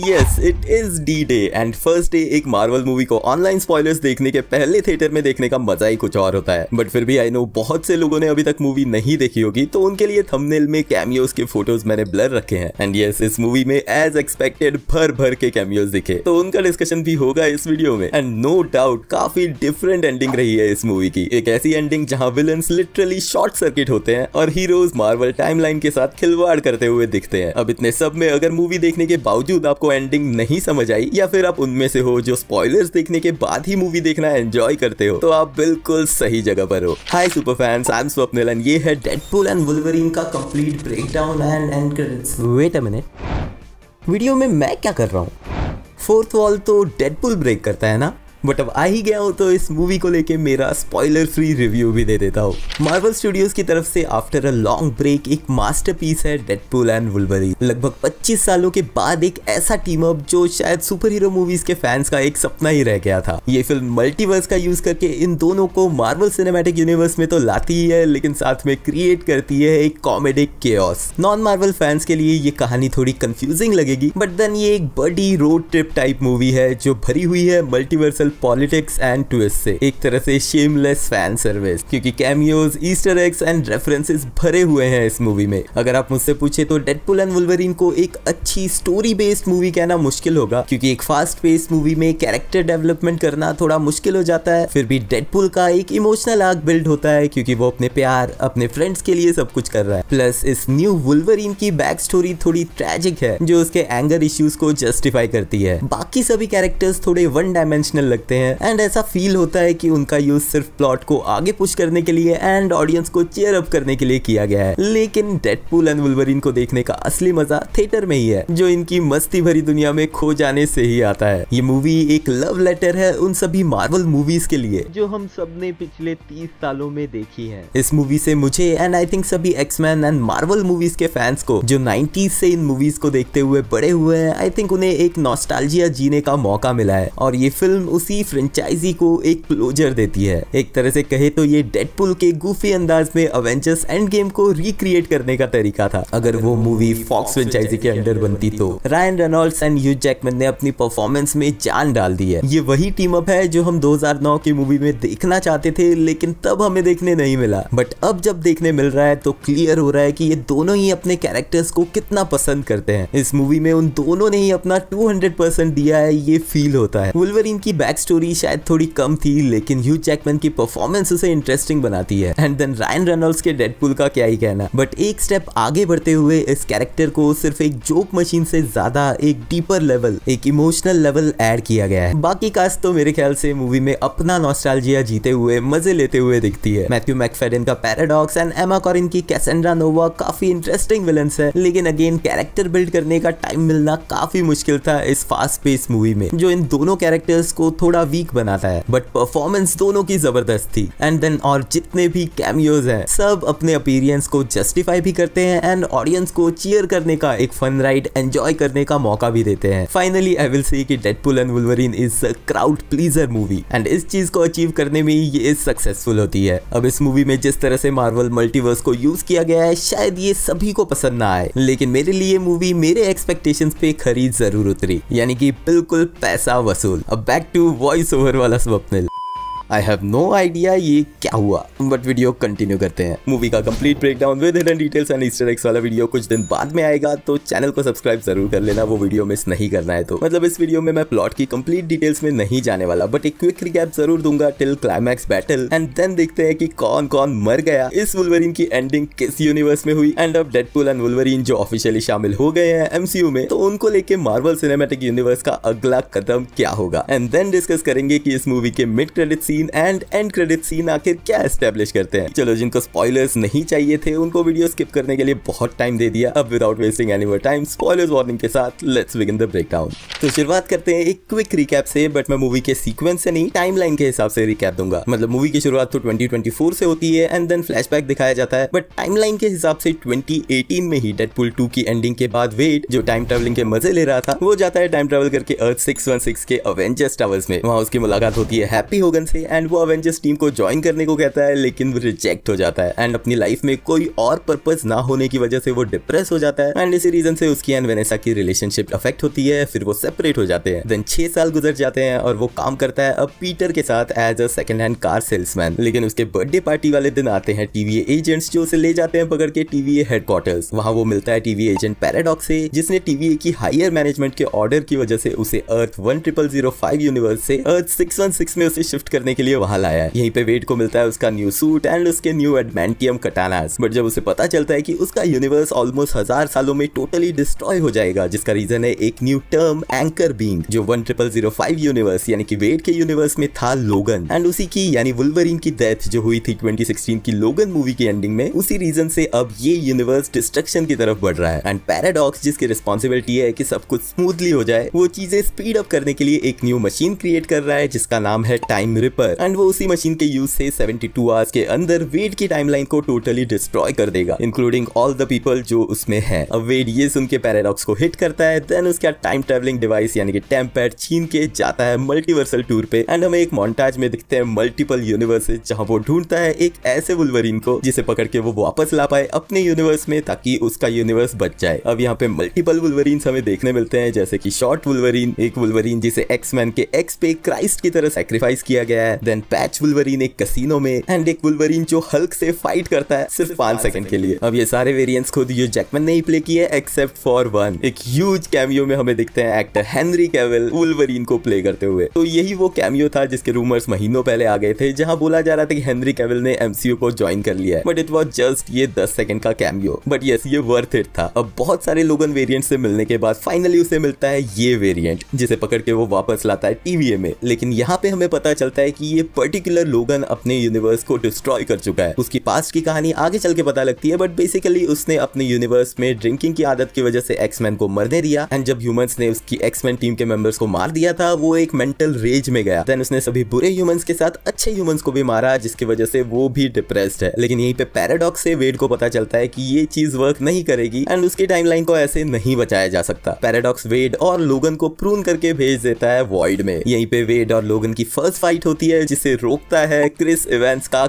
yes it is D day and first day एक Marvel movie को online spoilers देखने के पहले थिएटर में देखने का मजा ही कुछ और होता है बट फिर भी आई नो बहुत से लोगों ने अभी तक मूवी नहीं देखी होगी तो उनके लिए थंबनेल में कैमियोज के फोटोज मैंने ब्लर रखे हैं एंड यस इस मूवी में एज एक्सपेक्टेड भर भर के कैमियोज दिखे तो उनका डिस्कशन भी होगा इस वीडियो में एंड नो डाउट काफी डिफरेंट एंडिंग रही है इस मूवी की एक ऐसी एंडिंग जहाँ विलन लिटरली शॉर्ट सर्किट होते हैं और हीरोज मार्वल टाइमलाइन के साथ खिलवाड़ करते हुए दिखते हैं अब इतने सब में अगर मूवी देखने के बावजूद आप आपको एंडिंग नहीं समझ आई या फिर आप उनमें से हो जो स्पॉयलर्स देखने के बाद ही मूवी देखना एंजॉय करते हो तो आप बिल्कुल सही जगह पर हो hi super fans I am Swapnil and ये है डेडपूल एंड वुल्वरीन का complete breakdown and end credits wait a minute video में मैं क्या कर रहा हूँ फोर्थ वॉल तो डेडपुल ब्रेक करता है ना बट अब आ ही गया हूँ तो इस मूवी को लेके मेरा स्पॉइलर फ्री रिव्यू भी दे देता हूँ मार्वल स्टूडियोज की तरफ से आफ्टर अ लॉन्ग ब्रेक एक पीस है डेडपूल एंड वुल्वरी लगभग 25 सालों के बाद एक ऐसा टीम अप जो शायद सुपर हीरो मूवीज के फैंस का एक सपना ही रह गया था ये फिल्म मल्टीवर्स का यूज करके इन दोनों को मार्वल सिनेमेटिक यूनिवर्स में तो लाती ही है लेकिन साथ में क्रिएट करती है एक कॉमेडिक के नॉन मार्वल फैंस के लिए ये कहानी थोड़ी कंफ्यूजिंग लगेगी बट देन ये एक बड़ी रोड ट्रिप टाइप मूवी है जो भरी हुई है मल्टीवर्सल पॉलिटिक्स एंड ट्विस्ट से एक तरह से शेमलेस फैन सर्विस क्योंकि cameos Easter eggs and references भरे हुए हैं इस मूवी में अगर आप मुझसे पूछे तो डेडपुल एंड वुल्वरीन को एक अच्छी स्टोरी बेस्ड मूवी कहना मुश्किल होगा क्योंकि एक फास्ट पेस्ड मूवी में कैरेक्टर डेवलपमेंट करना थोड़ा मुश्किल हो जाता है फिर भी डेडपुल का एक इमोशनल आग बिल्ड होता है क्योंकि वो अपने प्यार अपने फ्रेंड्स के लिए सब कुछ कर रहा है प्लस इस न्यू वुल्वरीन की बैक स्टोरी थोड़ी ट्रेजिक है जो उसके एंगर इश्यूज को जस्टिफाई करती है बाकी सभी कैरेक्टर्स थोड़े वन डायमेंशनल लगते सकते हैं एंड ऐसा फील होता है कि उनका यूज सिर्फ प्लॉट को आगे पुश करने के लिए एंड ऑडियंस को चेयर अप करने के लिए किया गया है लेकिन डेडपूल एंड वुलवरिन को देखने का असली मजा थिएटर में ही है जो इनकी मस्ती भरी दुनिया में खो जाने से ही आता है ये मूवी एक लव लेटर है उन सभी मार्वल मूवीज के लिए जो हम सब ने पिछले तीस सालों में देखी है इस मूवी से मुझे एंड आई थिंक सभी एक्समैन एंड मार्वल मूवीज के फैंस को जो नाइन्टीज से इन मूवीज को देखते हुए बड़े हुए हैं आई थिंक उन्हें एक नॉस्टालजिया जीने का मौका मिला है और ये फिल्म उसी गुफी फ्रेंचाइजी को एक क्लोजर देती है एक तरह से कहे तो ये डेडपुल के गुफी अंदाज में अवेंजर्स एंड गेम को रिक्रिएट करने का तरीका था अगर वो मूवी फॉक्स फ्रेंचाइजी के अंडर बनती तो Ryan Reynolds and Hugh Jackman ने अपनी परफॉर्मेंस में जान डाल दी है ये वही टीम अप है जो हम 2009 की मूवी में देखना चाहते थे लेकिन तब हमें देखने नहीं मिला बट अब जब देखने मिल रहा है तो क्लियर हो रहा है कि ये दोनों ही अपने कैरेक्टर्स को कितना पसंद करते हैं इस मूवी में उन दोनों ने ही अपना 200 परसेंट दिया है ये फील होता है की बैक स्टोरी शायद थोड़ी कम थी लेकिन ह्यू जैकमैन की परफॉर्मेंस उसे इंटरेस्टिंग बनाती है एंड देन रायन रेनॉल्ड्स के डेडपुल का क्या ही कहना बट एक स्टेप आगे बढ़ते हुए इस कैरेक्टर को सिर्फ एक जोक मशीन से ज्यादा एक डीपर लेवल एक इमोशनल लेवल एड किया गया है बाकी कास्ट तो मेरे ख्याल से मूवी में अपना नॉस्टैल्जिया जीते हुए मजे लेते हुए दिखती है मैथ्यू मैकफेडन का पैराडॉक्स एंड एमा कॉरिन की कैसेंड्रा नोवा काफी इंटरेस्टिंग विलन है लेकिन अगेन कैरेक्टर बिल्ड करने का टाइम मिलना काफी मुश्किल था इस फास्ट पेस मूवी में जो इन दोनों कैरेक्टर्स को थोड़ा वीक बनाता है बट परफॉर्मेंस दोनों की जबरदस्त थी एंड देन और जितने भी कैमियोज हैं सब अपने अपीरियंस को जस्टिफाई भी करते हैं एंड ऑडियंस को चीयर करने का एक फन राइड एंजॉय करने का मौका भी देते हैं फाइनली आई विल सी कि Deadpool and Wolverine is a crowd pleaser movie and इस चीज को अचीव करने में ये सक्सेसफुल होती है अब इस मूवी में जिस तरह से मार्वल मल्टीवर्स को यूज किया गया है शायद ये सभी को पसंद ना आए लेकिन मेरे लिए मूवी मेरे एक्सपेक्टेशंस पे खरीद जरूर उतरी यानी कि बिल्कुल पैसा वसूल अब बैक टू वॉइस ओवर वाला Swapnil I have no idea ये क्या हुआ बट वीडियो कंटिन्यू करते हैं मूवी का complete break down with hidden details and Easter eggs वाला वीडियो कुछ दिन बाद में आएगा तो चैनल को सब्सक्राइब जरूर कर लेना वो वीडियो मिस नहीं करना है तो मतलब इस वीडियो में मैं प्लॉट की कंप्लीट डिटेल्स में नहीं जाने वाला बट एक क्विक रिकैप जरूर दूंगा till climax battle and then देखते हैं कि कौन कौन मर गया इस वुलवरीन की एंडिंग किस यूनिवर्स में हुई end of Deadpool and Wolverine जो ऑफिशियली शामिल हो गए हैं एमसीयू में तो उनको लेके मार्वल सिनेमेटिक यूनिवर्स का अगला कदम क्या होगा एंड देन डिस्कस करेंगे की इस मूवी के mid credit scene scene and end credit scene आखिर क्या एस्टेब्लिश करते हैं चलो जिनको स्पॉयलर्स नहीं चाहिए थे उनको वीडियो स्किप करने के लिए बहुत टाइम दे दिया अब without wasting any more time spoilers warning के साथ let's begin the break down तो शुरुआत करते हैं एक क्विक रिकैप से बट मैं मूवी के सीक्वेंस से नहीं टाइमलाइन के हिसाब से रिकैप दूंगा मतलब मूवी की शुरुआत तो 2024 से होती है एंड देन फ्लैशबैक दिखाया जाता है बट टाइमलाइन के हिसाब से 2018 में ही डेडपुल 2 की एंडिंग के बाद वेट जो टाइम ट्रेवलिंग के मजे ले रहा था वो जाता है टाइम ट्रेवल करके अर्थ सिक्स के अवेंजर्स टावर्स में वहाँ उसकी मुलाकात होती है हैप्पी होगन से एंड वो अवेंजर्स टीम को ज्वाइन करने को कहता है लेकिन वो रिजेक्ट हो जाता है एंड अपनी लाइफ में कोई और पर्पज ना होने की वजह से वो डिप्रेस हो जाता है एंड इसी रीजन से उसकी एंड वेनेसा की रिलेशनशिप अफेक्ट होती है फिर वो सेपरेट हो जाते हैं देन छह साल गुजर जाते हैं और वो काम करता है अब पीटर के साथ as a second hand car salesman लेकिन उसके बर्थडे पार्टी वाले दिन आते हैं टीवी एजेंट्स जो उसे ले जाते हैं पकड़ के टीवी हेडक्वार्टर्स वहाँ वो मिलता है टीवी एजेंट पैराडॉक्स से जिसने टीवीए की हायर मैनेजमेंट के ऑर्डर की वजह से उसे Earth one triple zero five universe से अर्थ सिक्स वन सिक्स में उसे शिफ्ट करने करने के लिए वहां लाया है यहीं पे वेट को मिलता है उसका न्यू सूट एंड उसके न्यू एडमेंटियम कटानास बट जब उसे पता चलता है कि उसका यूनिवर्स ऑलमोस्ट हजार सालों में टोटली डिस्ट्रॉय हो जाएगा जिसका रीजन है एक न्यू टर्म एंकर बींग जो one triple zero five universe यानी कि वेट के यूनिवर्स में था लोगन एंड उसी की यानी वुलवरिन की डेथ जो हुई थी ट्वेंटी की लोगन मूवी की एंडिंग में उसी रीजन से अब ये यूनिवर्स डिस्ट्रक्शन की तरफ बढ़ रहा है एंड पैराडॉक्स जिसकी रिस्पॉन्सिबिलिटी है की सब कुछ स्मूथली हो जाए वो चीजें स्पीड अप करने के लिए एक न्यू मशीन क्रिएट कर रहा है जिसका नाम है टाइम रिपर पर एंड वो उसी मशीन के यूज से 72 आवर्स के अंदर वेड की टाइमलाइन को टोटली डिस्ट्रॉय कर देगा इंक्लूडिंग ऑल द पीपल जो उसमें है अब वेड ये सुन के पैराडॉक्स को हिट करता है देन उसका टाइम ट्रेवलिंग डिवाइस यानी कि टाइम पैड छीन के जाता है मल्टीवर्सल टूर पे एंड हमें एक मोन्टाज में दिखते हैं मल्टीपल यूनिवर्सेज जहाँ वो ढूंढता है एक ऐसे वुलवरीन को जिसे पकड़ के वो वापस ला पाए अपने यूनिवर्स में ताकि उसका यूनिवर्स बच जाए अब यहाँ पे मल्टीपल वुलवरीन हमें देखने मिलते हैं जैसे कि शॉर्ट वुलवरीन एक वुलवरीन जिसे एक्समैन के एक्स पे क्राइस्ट की तरह सेक्रीफाइस किया गया है है देन पैच वुलवरीन एक कसीनो में एंड एक वुलवरीन जो हल्क से फाइट करता है सिर्फ पांच सेकंड के लिए अब ये सारे वेरिएंट्स खुद यू जैकमैन ने ही प्ले किए एक्सेप्ट फॉर वन एक ह्यूज कैमियो में हमें दिखते हैं एक्टर हेनरी कैवल वुलवरीन को प्ले करते हुए तो यही वो कैमियो था जिसके रूमर्स महीनों पहले आ गए थे जहां बोला जा रहा था कि हेनरी कैवल ने एमसीयू को ज्वाइन कर लिया है बट इट वॉज जस्ट ये दस सेकंड का कैमियो बट यस ये वर्थ इट था अब बहुत सारे लोगों वेरियंट से मिलने के बाद फाइनली उसे मिलता है ये वेरियंट जिसे पकड़ के वो वापस लाता है टीवीए में लेकिन यहाँ पे हमें पता चलता है कि कि ये पर्टिकुलर लोगन अपने यूनिवर्स को डिस्ट्रॉय कर चुका है उसकी पास्ट की कहानी आगे चल के पता लगती है बट बेसिकली उसने अपने यूनिवर्स में ड्रिंकिंग की आदत की वजह से एक्समैन को मरने दिया एंड जब ह्यूमंस ने उसकी एक्समैन टीम के मेंबर्स को मार दिया था वो एक मेंटल रेज में गया देन उसने सभी बुरे ह्यूमंस के साथ अच्छे ह्यूमंस को भी मारा जिसकी वजह से वो भी डिप्रेस्ड है लेकिन यहीं पे पैराडॉक्स से वेड को पता चलता है की ये चीज वर्क नहीं करेगी एंड उसकी टाइमलाइन को ऐसे नहीं बचाया जा सकता पैराडॉक्स वेड और लोगन को प्रून करके भेज देता है वॉइड में यहीं पे वेड और लोगन की फर्स्ट फाइट होती है है जिसे रोकता है क्रिस इवेंस का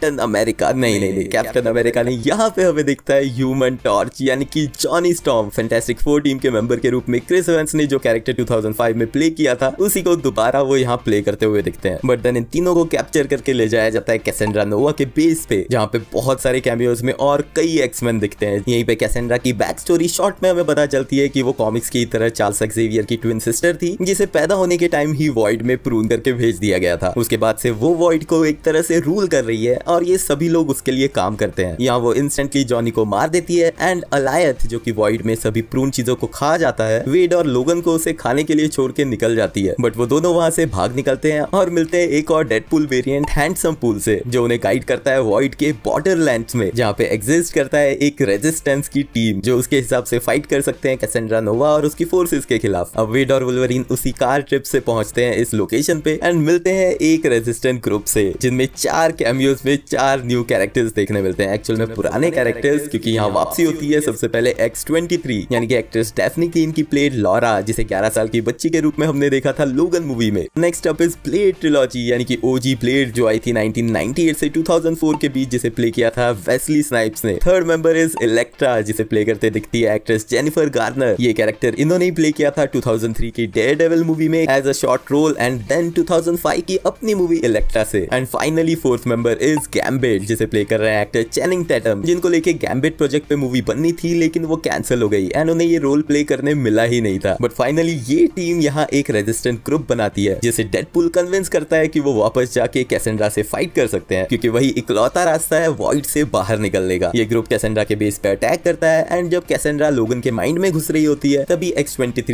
कैप्टन अमेरिका नहीं नहीं नहीं कैप्टन अमेरिका नहीं यहाँ पे हमें दिखता है ह्यूमन टॉर्च यानी कि Johnny Storm Fantastic Four team के मेंबर के रूप में क्रिस एवेंस ने जो कैरेक्टर 2005 में प्ले किया था उसी को दोबारा वो यहाँ प्ले करते हुए दिखते हैं बट देन इन तीनों को कैप्चर करके ले जाया जाता है कैसेंड्रा नोवा के बेस पे जहाँ पे बहुत सारे कैमियोज में और कई एक्समैन दिखते हैं यहीं पे कैसेंड्रा की बैक स्टोरी शॉर्ट में हमें पता चलती है कि वो कॉमिक्स की तरह चार्ल्स एक्सेवियर की ट्विन सिस्टर थी जिसे पैदा होने के टाइम ही वॉइड में प्रून करके भेज दिया गया था उसके बाद से वो वॉइड को एक तरह से रूल कर रही है और ये सभी लोग उसके लिए काम करते हैं यहाँ वो इंस्टेंटली जॉनी को मार देती है एंड अलायथ जो की वॉइड में सभी प्रून चीजों को खा जाता है वेड और लोगन को उसे खाने के लिए छोड़ के निकल जाती है बट वो दोनों वहाँ से भाग निकलते हैं और मिलते हैं एक और Deadpool variant handsome pool से जो उन्हें गाइड करता है वॉइड के बॉर्डर लैंड में जहाँ पे एग्जिस्ट करता है एक रेजिस्टेंस की टीम जो उसके हिसाब से फाइट कर सकते हैं कैसेंड्रा नोवा और उसकी फोर्सेस के खिलाफ अब वेड और वुलवरीन उसी कार ट्रिप से पहुंचते हैं इस लोकेशन पे एंड मिलते हैं एक रेजिस्टेंट ग्रुप से जिनमें चार कैमियोज में हमें चार न्यू कैरेक्टर्स देखने मिलते हैं एक्चुअल में पुराने कैरेक्टर्स क्योंकि यहाँ वापसी होती है सबसे पहले एक्स यानी कि एक्ट्रेस डेफनी की इनकी प्लेड लॉरा जिसे 11 साल की बच्ची के रूप में हमने देखा था लोगन मूवी में next up is Blade trilogy यानी कि ओजी प्लेड जो आई थी 1998 से 2004 के बीच जिसे प्ले किया था वेस्ली स्नाइप्स ने थर्ड मेंबर इज इलेक्ट्रा जिसे प्ले करते दिखती है एक्ट्रेस जेनिफर गार्नर ये कैरेक्टर इन्होंने ही प्ले किया था 2003 की डेयर डेवल मूवी में as a short role and then 2005 की अपनी मूवी इलेक्ट्रा से and finally fourth member is Gambit जिसे प्ले कर रहे हैं एक्टर चैनिंग टैटम जिनको लेके गैम्बेट प्रोजेक्ट पे मूवी बननी थी लेकिन वो कैंसिल हो गई एंड उन्हें ये रोल प्ले करने मिला ही नहीं था बट फाइनली ये टीम यहाँ एक रेजिस्टेंट ग्रुप बनाती है जिसे डेडपुल कन्विंस करता है की वो वापस जाके कैसेंड्रा से फाइट कर सकते हैं क्योंकि वही इकलौता रास्ता है वॉइड से बाहर निकलने का ये ग्रुप कैसेंड्रा के बेस पे अटैक करता है एंड जब कैसेंड्रा लोगन के माइंड में घुस रही होती है तभी एक्स ट्वेंटी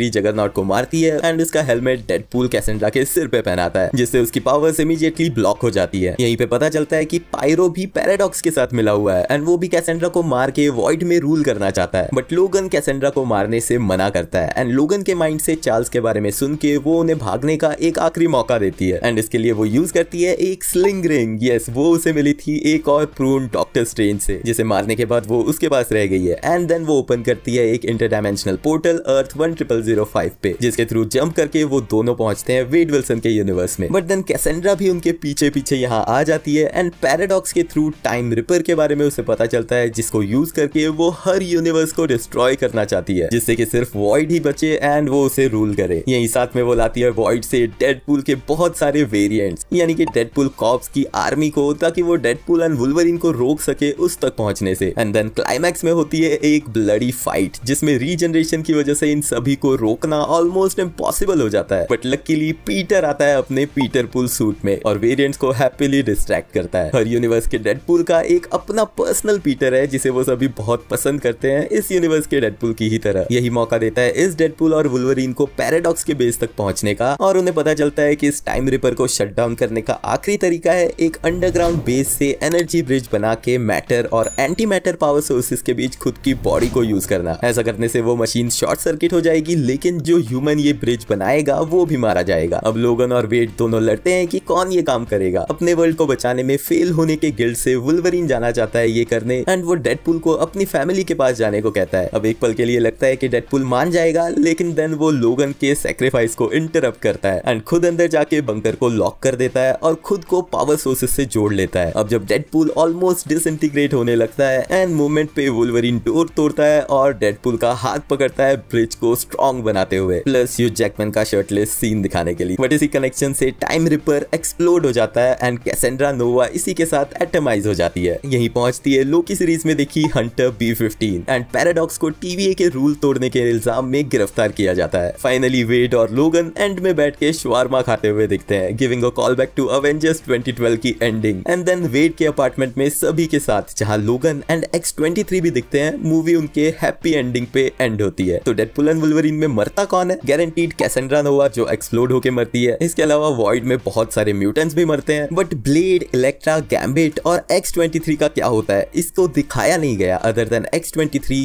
को मारती है एंड उसका हेलमेट डेड कैसेंड्रा के सिर पे पहनाता है जिससे उसकी पावर्स इमीडिएटली ब्लॉक हो जाती है यहीं पे पता चलता है कि पायरो भी पैराडॉक्स के साथ मिला हुआ है एंड वो भी कैसेंड्रा को मार के वॉइड में रूल करना चाहता है बट लोगन कैसेंड्रा को मारने से मना करता है एंड लोगन के माइंड से चार्ल्स के बारे में सुन के वो उन्हें भागने का एक आखिरी मौका देती है एंड इसके लिए वो यूज करती है एक स्लिंग रिंग यस वो उसे मिली थी एक और प्रून डॉक्टर स्ट्रेंज से जिसे मारने के बाद वो उसके पास रह गई है एंड देन वो ओपन करती है एक inter dimensional portal Earth one triple zero five पे जिसके थ्रू जंप करके वो दोनों पहुंचते हैं वेड विल्सन के यूनिवर्स में बट देन कैसेंड्रा भी उनके पीछे पीछे यहाँ आ जाती है एंड पैराडॉक्स के थ्रू टाइम रिपर के बारे में उसे पता चलता है जिसको यूज करके वो हर यूनिवर्स को डिस्ट्रॉय करना चाहती है जिससे कि सिर्फ वॉइड ही बचे एंड वो उसे रूल करे यही साथ में वो लाती है वॉइड से डेडपूल के बहुत सारे वेरियंट यानी कि डेडपूल कॉप्स की आर्मी को ताकि वो डेडपूल एंड वुलवरिन को रोक सके उस तक पहुंचने से एंड देन क्लाइमैक्स में होती है एक ब्लडी फाइट जिसमें रीजनरेशन की वजह से इन सभी को रोकना ऑलमोस्ट इम्पॉसिबल हो जाता है बट लकीली पीटर आता है अपने पीटर पुल सूट में और वेरियंट को हैप्पीली डिस्ट्रैक्ट करता है और यूनिवर्स के डेडपुल का एक अपना पर्सनल पीटर है जिसे वो सभी बहुत पसंद करते हैं इस यूनिवर्स के डेडपुल की ही तरह यही मौका देता है इस डेडपुल और वुलवरीन को पैराडॉक्स के बेस तक पहुंचने का और उन्हें पता चलता है कि इस टाइम रिपर को शट डाउन करने का आखिरी तरीका है एक अंडरग्राउंड बेस से एनर्जी ब्रिज बना के मैटर और एंटी मैटर पावर सोर्सेस के बीच खुद की बॉडी को यूज करना ऐसा करने से वो मशीन शॉर्ट सर्किट हो जाएगी लेकिन जो ह्यूमन ये ब्रिज बनाएगा वो भी मारा जाएगा अब लोगन और वेट दोनों लड़ते हैं कि कौन ये काम करेगा अपने वर्ल्ड को बचाने में फेल होने के गिल्ड से वुल्वरीन जाना चाहता है ये करने एंड वो डेडपुल को अपनी फैमिली के पास जाने को कहता है अब एक पल के लिए लगता है कि डेडपुल मान जाएगा लेकिन देन वो लोगन के सेक्रीफाइस को इंटरप्ट करता है एंड खुद अंदर जाके बंकर को लॉक कर देता है और खुद को पावर सोर्सेस से जोड़ लेता है अब जब डेडपुल ऑलमोस्ट डिसइंटीग्रेट होने लगता है एंड मोमेंट पे वुल्वरीन डोर तोड़ता है और डेडपुल का हाथ पकड़ता है ब्रिज को स्ट्रॉन्ग बनाते हुए प्लस यू जैकमैन का शर्टलेस सीन दिखाने के लिए बट इसी कनेक्शन से टाइम रिपर एक्सप्लोड हो जाता है एंड कैसेंड्रा नोवा इसी के के साथ एटमाइज हो जाती है यही पहुंचती है लोकी सीरीज में देखी Hunter B fifteen and Paradox को टीवीए के रूल तोड़ने के इल्जाम में गिरफ्तार किया जाता है फाइनली वेड और लोगन एंड में बैठ के शवारमा खाते हुए दिखते हैं giving a call back to Avengers twenty की एंडिंग एंड देन वेड के अपार्टमेंट में सभी के साथ जहाँ लोगन एंड एक्स ट्वेंटी भी दिखते हैं मूवी उनके हैप्पी एंडिंग पे एंड होती है तो डेडपुल एंड वुलवरिन में मरता कौन है गारंटीड कैसेंड्रा नोवा जो एक्सप्लोड होके मरती है इसके अलावा वॉइड में बहुत सारे म्यूटेंट्स भी मरते हैं बट ब्लेड इलेक्ट्रा गैम्बिट और एक्स का क्या होता है इसको दिखाया नहीं गया अदर देन एक्स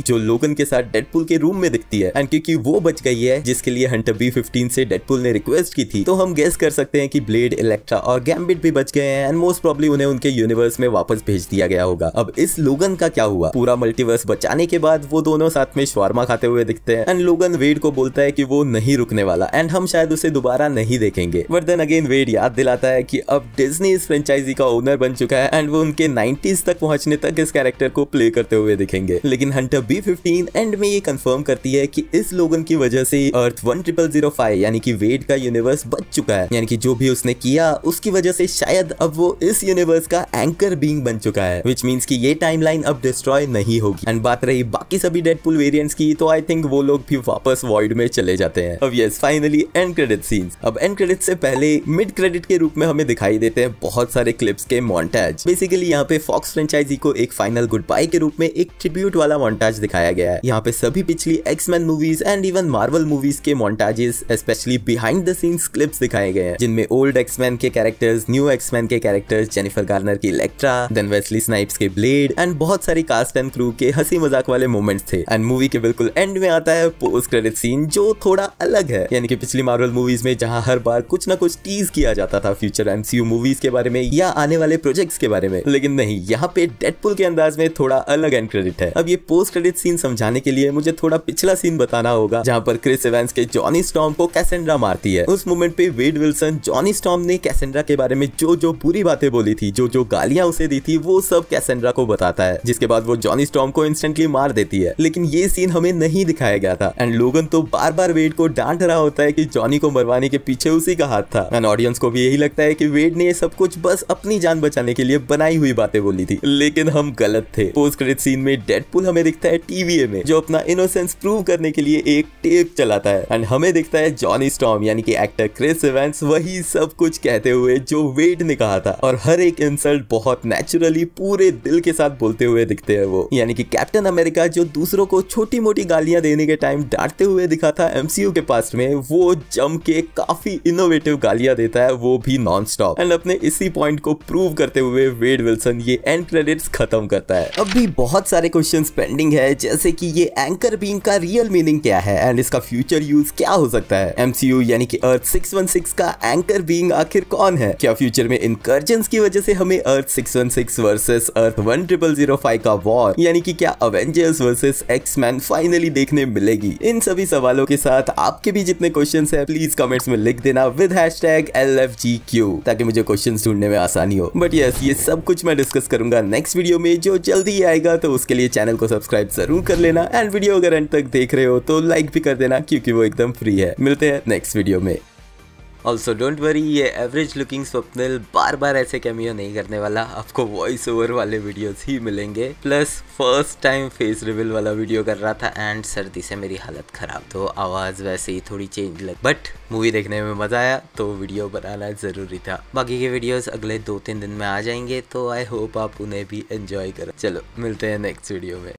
जो लोगन के साथ डेडपुल के रूम में दिखती है एंड क्योंकि वो बच गई है जिसके लिए हंटर बी फिफ्टीन से डेडपुल ने रिक्वेस्ट की थी तो हम गेस कर सकते हैं कि ब्लेड इलेक्ट्रा और गैम्बिट भी बच गए हैं एंड मोस्ट प्रॉब्ली उन्हें उनके यूनिवर्स में वापस भेज दिया गया होगा अब इस लोगन का क्या हुआ पूरा मल्टीवर्स बचाने के बाद वो दोनों साथ में शवारमा खाते हुए दिखते हैं एंड लोगन वेड को बोलता है कि वो नहीं रुकने वाला एंड हम शायद उसे दोबारा नहीं देखेंगे वर्दन अगेन वेड याद दिलाता है कि अब डिज्नी इस फ्रेंचाइजी का ओनर बन चुका है एंड वो उनके नाइन्टीज तक पहुंचने तक इस कैरेक्टर को प्ले करते हुए दिखेंगे लेकिन हंटर बी फिफ्टीन एंड में ये कंफर्म करती है कि इस लोगन की वजह से Earth one triple zero five यानी कि वेट का यूनिवर्स बच चुका है यानी कि जो भी उसने किया उसकी वजह से शायद अब वो इस यूनिवर्स का एंकर बींग बन चुका है विच मीन्स की ये टाइम अब डिस्ट्रॉय नहीं होगी एंड बात रही बाकी सभी डेडपुल वेरिएंट्स की तो आई थिंक वो लोग भी वापस वॉइड में चले जाते हैं अब yes finally end credit scenes अब एंड क्रेडिट से पहले मिड क्रेडिट के रूप में हमें दिखाई देते हैं बहुत सारे क्लिप्स के मॉडल मॉन्टेज बेसिकली यहाँ पे फॉक्स फ्रेंचाइजी को एक फाइनल गुड बाय के रूप में एक ट्रिब्यूट वाला मॉन्टेज दिखाया गया है यहाँ पे सभी पिछली X Men movies and even Marvel movies के montages specially behind the scenes clips दिखाए गए हैं जिनमें ओल्ड एक्समैन के कैरेक्टर्स न्यू एक्समैन के कैरेक्टर्स जेनिफर गार्नर की इलेक्ट्रा देन वेस्ली स्नाइप्स के ब्लेड एंड बहुत सारी कास्ट एंड क्रू के हंसी मजाक वाले मोमेंट्स थे एंड मूवी के बिल्कुल एंड में आता है पोस्ट क्रेडिट सीन जो थोड़ा अलग है यानी कि पिछली मार्वल मूवीज में जहाँ हर बार कुछ ना कुछ टीज किया जाता था फ्यूचर एमसीयू मूवीज के बारे में या आने वाले प्रोजेक्ट के बारे में लेकिन नहीं यहाँ पे डेडपुल के अंदाज में थोड़ा अलग एंड क्रेडिट है अब ये पोस्ट क्रेडिट सीन समझाने के लिए मुझे थोड़ा पिछला सीन बताना होगा जहाँ पर क्रिस इवेंस के जॉनी स्टॉम को कैसेंड्रा मारती है उस मोमेंट पे वेड विल्सन जॉनी स्टॉम ने कैसेंड्रा के बारे में जो जो बुरी बातें बोली थी जो जो गालियां उसे दी थी वो सब कैसेंड्रा को बताता है जिसके बाद वो जॉनी स्टॉम को इंस्टेंटली मार देती है लेकिन ये सीन हमें नहीं दिखाया गया था एंड लोगन तो बार बार वेड को डांट रहा होता है की जॉनी को मरवाने के पीछे उसी का हाथ था एंड ऑडियंस को भी यही लगता है की वेड ने ये सब कुछ बस अपनी जान बचा बचाने के लिए बनाई हुई बातें बोली थी लेकिन हम गलत थे पोस्ट क्रेडिट सीन में डेडपुल हमें दिखता है टीवीए में जो अपना इनोसेंस प्रूव करने के लिए एक टेप चलाता है एंड हमें दिखता है जॉनी स्टॉम यानी कि एक्टर क्रिस इवेंट्स वही सब कुछ कहते हुए जो वेट ने कहा था और हर एक इंसल्ट बहुत नेचुरली पूरे दिल के साथ बोलते हुए दिखते हैं वो यानी कि कैप्टन अमेरिका जो दूसरों को छोटी मोटी गालियां देने के टाइम डांटते हुए दिखा था एमसीयू के पास में वो जम के काफी इनोवेटिव गालियां देता है वो भी नॉन स्टॉप एंड अपने इसी पॉइंट को प्रूव कर करते हुए वेड विल्सन ये एंड क्रेडिट्स खत्म करता है अब भी बहुत सारे क्वेश्चन पेंडिंग है जैसे की ये एंकर बीम का रियल मीनिंग क्या है एंड इसका फ्यूचर यूज क्या हो सकता है एमसीयू यानी कि अर्थ 616 का एंकर बींग आखिर कौन है क्या फ्यूचर में इनकर्जन की वजह से हमें अर्थ 616 वर्सेस अर्थ 10005 का वॉर यानी कि क्या अवेंजर्स वर्सेस मैन फाइनली देखने मिलेगी इन सभी सवालों के साथ आपके भी जितने क्वेश्चन है प्लीज कमेंट्स में लिख देना विद हैश टैग ताकि मुझे क्वेश्चन ढूंढने में आसानी हो बट यस ये सब कुछ मैं डिस्कस करूंगा नेक्स्ट वीडियो में जो जल्दी ही आएगा तो उसके लिए चैनल को सब्सक्राइब जरूर कर लेना एंड वीडियो अगर एंड तक देख रहे हो तो लाइक भी कर देना क्योंकि वो एकदम फ्री है मिलते हैं नेक्स्ट वीडियो में ऑल्सो डोंट वरी ये एवरेज लुकिंग स्वप्निल बार बार ऐसे कैमियो नहीं करने वाला आपको वॉइस ओवर वाले वीडियोस ही मिलेंगे plus first time face reveal वाला वीडियो कर रहा था एंड सर्दी से मेरी हालत खराब तो आवाज़ वैसे ही थोड़ी चेंज लग बट मूवी देखने में मज़ा आया तो वीडियो बनाना ज़रूरी था बाकी के वीडियोज अगले दो तीन दिन में आ जाएंगे तो आई होप आप उन्हें भी एंजॉय करो चलो मिलते हैं नेक्स्ट वीडियो में